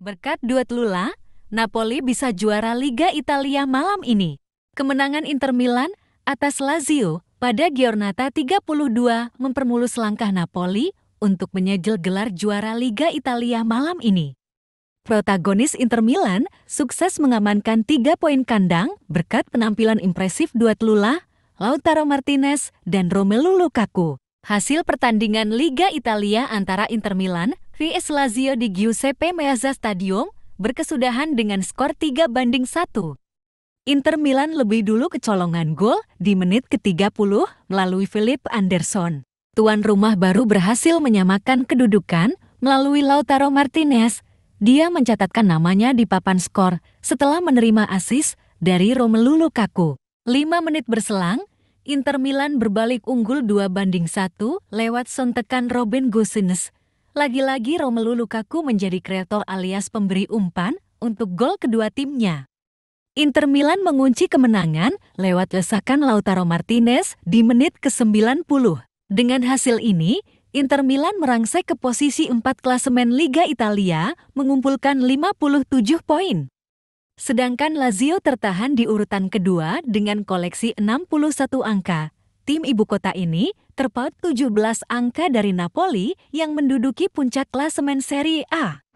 Berkat duet Lula, Napoli bisa juara Liga Italia malam ini. Kemenangan Inter Milan atas Lazio pada Giornata 32 mempermulus langkah Napoli untuk menyegel gelar juara Liga Italia malam ini. Protagonis Inter Milan sukses mengamankan tiga poin kandang berkat penampilan impresif duet Lula, Lautaro Martinez, dan Romelu Lukaku. Hasil pertandingan Liga Italia antara Inter Milan VS Lazio di Giuseppe Meazza Stadium berkesudahan dengan skor 3 banding 1. Inter Milan lebih dulu kecolongan gol di menit ke-30 melalui Philip Anderson. Tuan rumah baru berhasil menyamakan kedudukan melalui Lautaro Martinez. Dia mencatatkan namanya di papan skor setelah menerima asis dari Romelu Lukaku. Lima menit berselang, Inter Milan berbalik unggul 2 banding 1 lewat sontekan Robin Gosens. Lagi-lagi Romelu Lukaku menjadi kreator alias pemberi umpan untuk gol kedua timnya. Inter Milan mengunci kemenangan lewat lesakan Lautaro Martinez di menit ke-90. Dengan hasil ini, Inter Milan merangsek ke posisi 4 klasemen Liga Italia, mengumpulkan 57 poin. Sedangkan Lazio tertahan di urutan kedua dengan koleksi 61 angka, tim ibu kota ini terpaut 17 angka dari Napoli yang menduduki puncak klasemen Serie A.